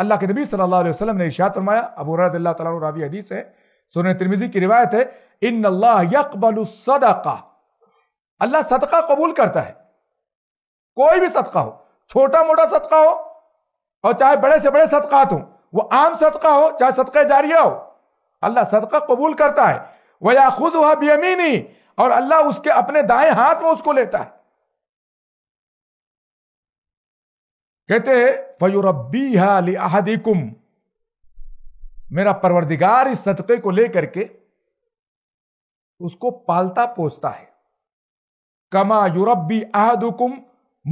अल्लाह के नबी सल्लल्लाहु अलैहि वसल्लम ने इशात फरमाया अबू रदिल्ला रावी हदीस है सुन तिरमिजी की रिवायत है इन अल्लाह यकबल सदका अल्लाह सदका कबूल करता है कोई भी सदका हो छोटा मोटा सदका हो और चाहे बड़े से बड़े सदकात हो वो आम सदका हो चाहे सदका जारिया हो अल्लाह सदका कबूल करता है वह या खुद वह बेमीनी और अल्लाह उसके अपने दाएं हाथ में उसको लेता है कहते हैं फयुरबी हादिकुम मेरा परवरदिगार इस सदक़े को लेकर के उसको पालता पोसता है कमा अहद आहदुकुम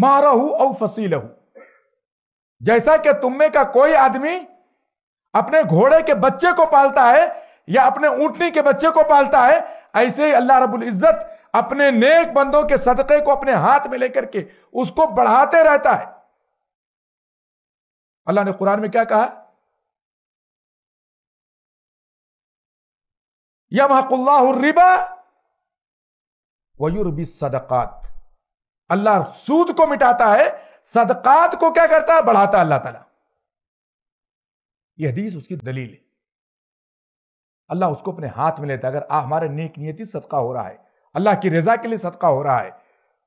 मारहू और फसीलहू जैसा कि तुम में का कोई आदमी अपने घोड़े के बच्चे को पालता है या अपने ऊंटनी के बच्चे को पालता है ऐसे ही अल्लाह रबुल इज़्ज़त अपने नेक बंदों के सदक़े को अपने हाथ में लेकर के उसको बढ़ाते रहता है अल्लाह ने कुरान में क्या कहा यमहकुल्लाबा वयुर्बी सदकात अल्लाह सूद को मिटाता है सदकात को क्या करता है बढ़ाता अल्लाह ताला यह हदीस उसकी दलील है अल्लाह उसको अपने हाथ में लेता है अगर आ हमारे नेक नियति सदका हो रहा है अल्लाह की रजा के लिए सदका हो रहा है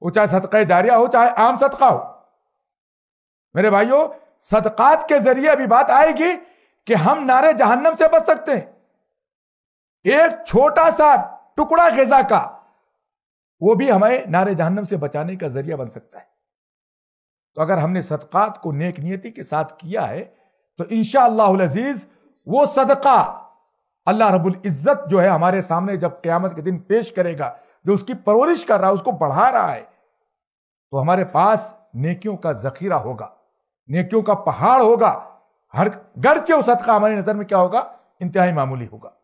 वो चाहे सदका जारिया हो चाहे आम सदका हो मेरे भाइयों सदकात के जरिए अभी बात आएगी कि हम नारे जहन्नम से बच सकते हैं एक छोटा सा टुकड़ा गजा का वो भी हमें नारे जहन्नम से बचाने का जरिया बन सकता है तो अगर हमने सदकात को नेक नियति के साथ किया है तो इन अजीज वो सदका अल्लाह रबुल इज़्ज़त जो है हमारे सामने जब क्यामत के दिन पेश करेगा जो उसकी परवरिश कर रहा है उसको बढ़ा रहा है तो हमारे पास नेकियों का जखीरा होगा नेकियों का पहाड़ होगा हर गर्चे उस हद का हमारी नजर में क्या होगा इंतहाई मामूली होगा